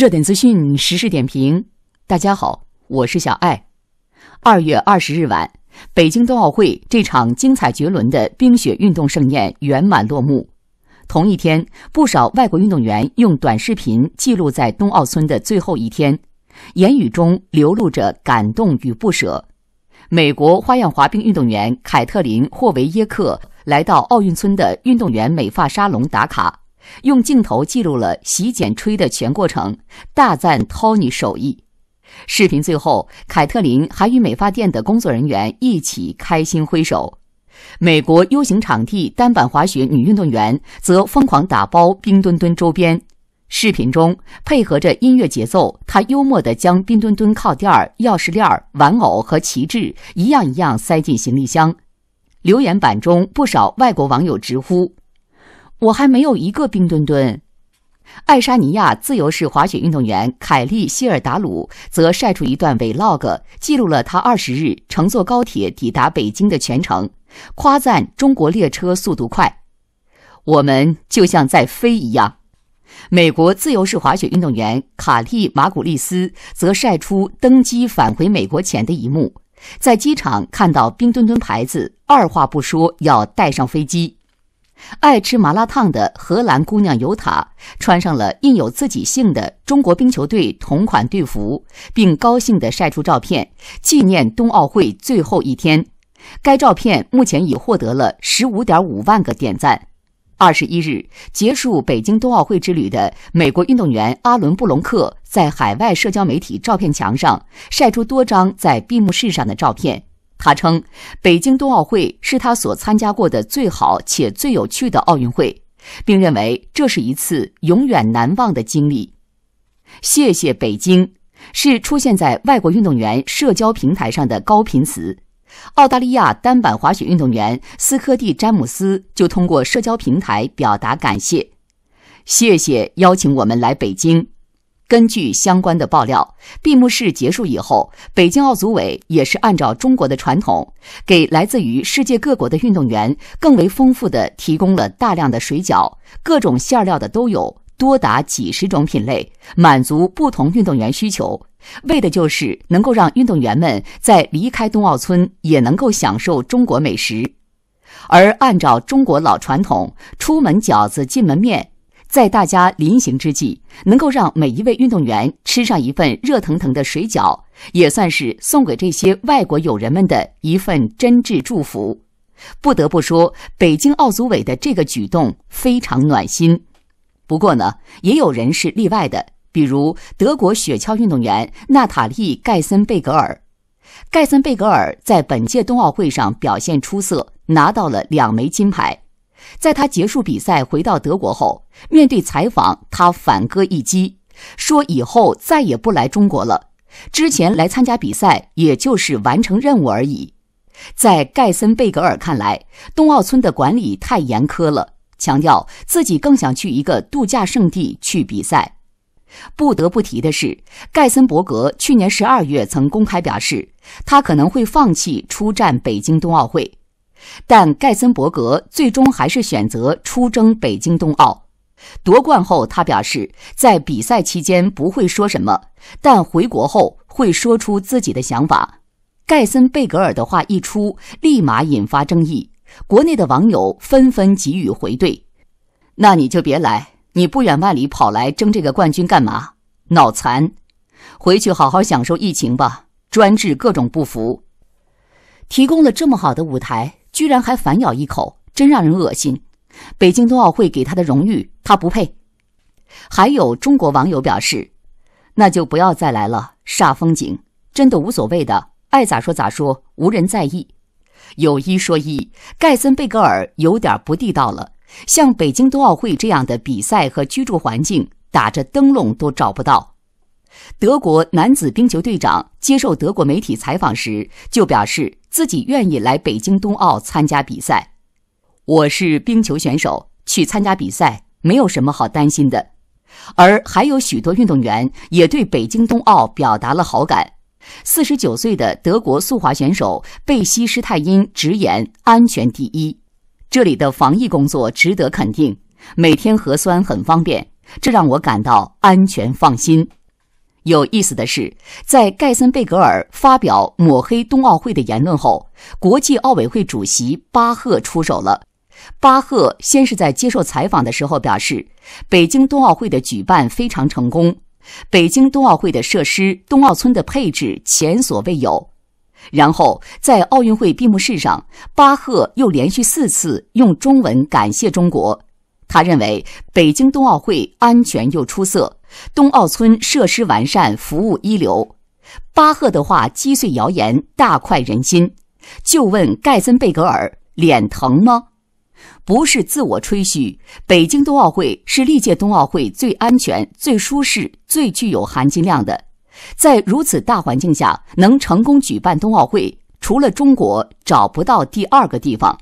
热点资讯、时事点评，大家好，我是小艾。二月二十日晚，北京冬奥会这场精彩绝伦的冰雪运动盛宴圆满落幕。同一天，不少外国运动员用短视频记录在冬奥村的最后一天，言语中流露着感动与不舍。美国花样滑冰运动员凯特琳·霍维耶克来到奥运村的运动员美发沙龙打卡。用镜头记录了洗剪吹的全过程，大赞 Tony 手艺。视频最后，凯特琳还与美发店的工作人员一起开心挥手。美国 U 型场地单板滑雪女运动员则疯狂打包冰墩墩周边。视频中配合着音乐节奏，她幽默地将冰墩墩靠垫、钥匙链、玩偶和旗帜一样一样塞进行李箱。留言板中不少外国网友直呼。我还没有一个冰墩墩。爱沙尼亚自由式滑雪运动员凯利·希尔达鲁则晒出一段 Vlog，记录了他二十日乘坐高铁抵达北京的全程，夸赞中国列车速度快，我们就像在飞一样。美国自由式滑雪运动员卡利·马古利斯则晒出登机返回美国前的一幕，在机场看到冰墩墩牌子，二话不说要带上飞机。爱吃麻辣烫的荷兰姑娘尤塔穿上了印有自己姓的中国冰球队同款队服，并高兴地晒出照片纪念冬奥会最后一天。该照片目前已获得了十五点五万个点赞。二十一日结束北京冬奥会之旅的美国运动员阿伦布隆克在海外社交媒体照片墙上晒出多张在闭幕式上的照片。他称，北京冬奥会是他所参加过的最好且最有趣的奥运会，并认为这是一次永远难忘的经历。谢谢北京，是出现在外国运动员社交平台上的高频词。澳大利亚单板滑雪运动员斯科蒂·詹姆斯就通过社交平台表达感谢：“谢谢邀请我们来北京。”根据相关的爆料，闭幕式结束以后，北京奥组委也是按照中国的传统，给来自于世界各国的运动员更为丰富的提供了大量的水饺，各种馅料的都有，多达几十种品类，满足不同运动员需求。为的就是能够让运动员们在离开冬奥村也能够享受中国美食。而按照中国老传统，出门饺子进门面。在大家临行之际，能够让每一位运动员吃上一份热腾腾的水饺，也算是送给这些外国友人们的一份真挚祝福。不得不说，北京奥组委的这个举动非常暖心。不过呢，也有人是例外的，比如德国雪橇运动员娜塔莉·盖森贝格尔。盖森贝格尔在本届冬奥会上表现出色，拿到了两枚金牌。在他结束比赛回到德国后，面对采访，他反戈一击，说以后再也不来中国了。之前来参加比赛，也就是完成任务而已。在盖森贝格尔看来，冬奥村的管理太严苛了，强调自己更想去一个度假胜地去比赛。不得不提的是，盖森伯格去年十二月曾公开表示，他可能会放弃出战北京冬奥会。但盖森伯格最终还是选择出征北京冬奥。夺冠后，他表示在比赛期间不会说什么，但回国后会说出自己的想法。盖森贝格尔的话一出，立马引发争议。国内的网友纷纷给予回怼：“那你就别来，你不远万里跑来争这个冠军干嘛？脑残！回去好好享受疫情吧，专治各种不服。提供了这么好的舞台。”居然还反咬一口，真让人恶心！北京冬奥会给他的荣誉，他不配。还有中国网友表示，那就不要再来了，煞风景。真的无所谓的，爱咋说咋说，无人在意。有一说一，盖森贝格尔有点不地道了。像北京冬奥会这样的比赛和居住环境，打着灯笼都找不到。德国男子冰球队长接受德国媒体采访时就表示，自己愿意来北京冬奥参加比赛。我是冰球选手，去参加比赛没有什么好担心的。而还有许多运动员也对北京冬奥表达了好感。四十九岁的德国速滑选手贝西施泰因直言：“安全第一，这里的防疫工作值得肯定，每天核酸很方便，这让我感到安全放心。”有意思的是，在盖森贝格尔发表抹黑冬奥会的言论后，国际奥委会主席巴赫出手了。巴赫先是在接受采访的时候表示，北京冬奥会的举办非常成功，北京冬奥会的设施、冬奥村的配置前所未有。然后在奥运会闭幕式上，巴赫又连续四次用中文感谢中国。他认为北京冬奥会安全又出色，冬奥村设施完善，服务一流。巴赫的话击碎谣言，大快人心。就问盖森贝格尔脸疼吗？不是自我吹嘘，北京冬奥会是历届冬奥会最安全、最舒适、最具有含金量的。在如此大环境下能成功举办冬奥会，除了中国找不到第二个地方。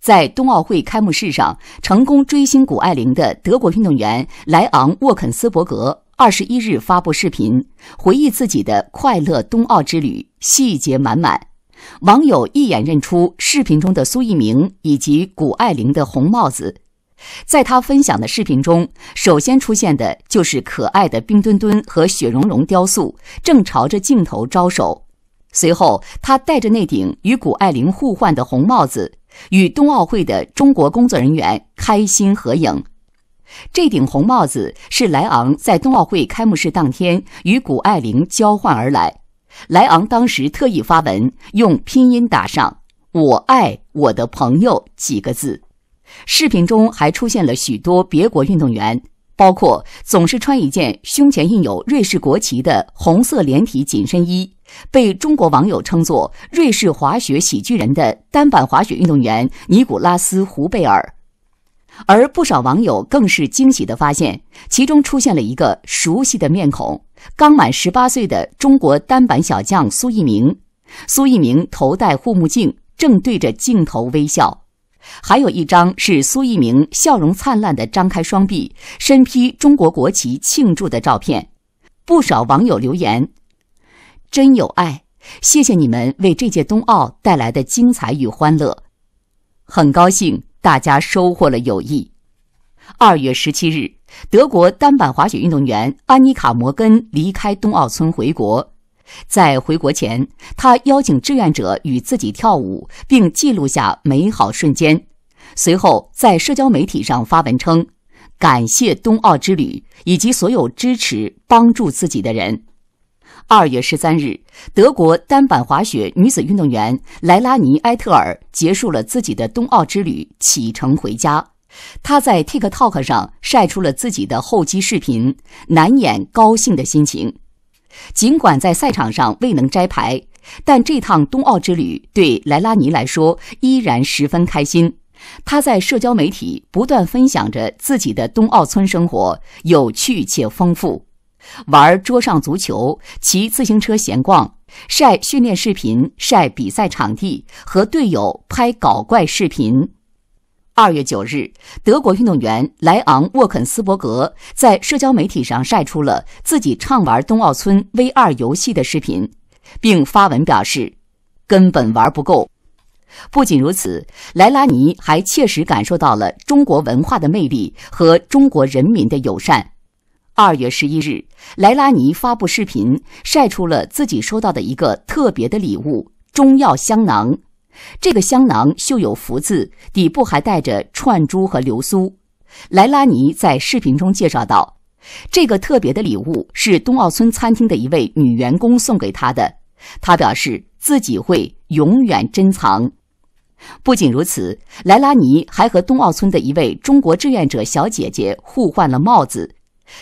在冬奥会开幕式上成功追星谷爱玲的德国运动员莱昂·沃肯斯伯格二十一日发布视频，回忆自己的快乐冬奥之旅，细节满满。网友一眼认出视频中的苏翊鸣以及谷爱玲的红帽子。在他分享的视频中，首先出现的就是可爱的冰墩墩和雪融融雕塑，正朝着镜头招手。随后，他戴着那顶与谷爱玲互换的红帽子。与冬奥会的中国工作人员开心合影，这顶红帽子是莱昂在冬奥会开幕式当天与谷爱凌交换而来。莱昂当时特意发文，用拼音打上“我爱我的朋友”几个字。视频中还出现了许多别国运动员。包括总是穿一件胸前印有瑞士国旗的红色连体紧身衣，被中国网友称作“瑞士滑雪喜剧人”的单板滑雪运动员尼古拉斯·胡贝尔，而不少网友更是惊喜地发现，其中出现了一个熟悉的面孔——刚满十八岁的中国单板小将苏翊鸣。苏翊鸣头戴护目镜，正对着镜头微笑。还有一张是苏翊鸣笑容灿烂的张开双臂，身披中国国旗庆祝的照片。不少网友留言：“真有爱，谢谢你们为这届冬奥带来的精彩与欢乐，很高兴大家收获了友谊。”二月十七日，德国单板滑雪运动员安妮卡·摩根离开冬奥村回国。在回国前，他邀请志愿者与自己跳舞，并记录下美好瞬间。随后，在社交媒体上发文称：“感谢冬奥之旅以及所有支持帮助自己的人。”二月十三日，德国单板滑雪女子运动员莱拉尼·埃特尔结束了自己的冬奥之旅，启程回家。她在 TikTok 上晒出了自己的候机视频，难掩高兴的心情。尽管在赛场上未能摘牌，但这趟冬奥之旅对莱拉尼来说依然十分开心。他在社交媒体不断分享着自己的冬奥村生活，有趣且丰富。玩桌上足球、骑自行车闲逛、晒训练视频、晒比赛场地、和队友拍搞怪视频。二月九日，德国运动员莱昂·沃肯斯伯格在社交媒体上晒出了自己畅玩冬奥村 V R 游戏的视频，并发文表示，根本玩不够。不仅如此，莱拉尼还切实感受到了中国文化的魅力和中国人民的友善。二月十一日，莱拉尼发布视频，晒出了自己收到的一个特别的礼物——中药香囊。这个香囊绣有福字，底部还带着串珠和流苏。莱拉尼在视频中介绍道：“这个特别的礼物是冬奥村餐厅的一位女员工送给他的，他表示自己会永远珍藏。”不仅如此，莱拉尼还和冬奥村的一位中国志愿者小姐姐互换了帽子。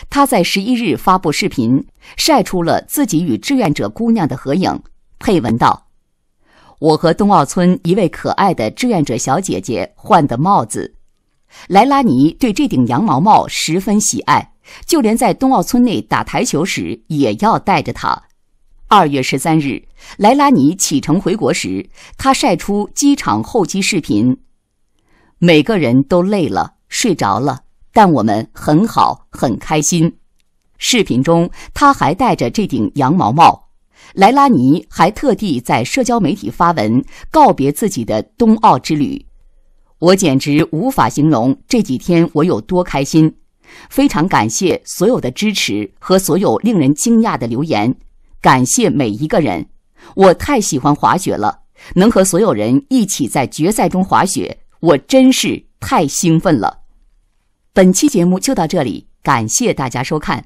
她在十一日发布视频，晒出了自己与志愿者姑娘的合影，配文道。我和冬奥村一位可爱的志愿者小姐姐换的帽子，莱拉尼对这顶羊毛帽十分喜爱，就连在冬奥村内打台球时也要戴着它。二月十三日，莱拉尼启程回国时，他晒出机场候机视频，每个人都累了，睡着了，但我们很好，很开心。视频中，他还戴着这顶羊毛帽。莱拉尼还特地在社交媒体发文告别自己的冬奥之旅。我简直无法形容这几天我有多开心，非常感谢所有的支持和所有令人惊讶的留言，感谢每一个人。我太喜欢滑雪了，能和所有人一起在决赛中滑雪，我真是太兴奋了。本期节目就到这里，感谢大家收看。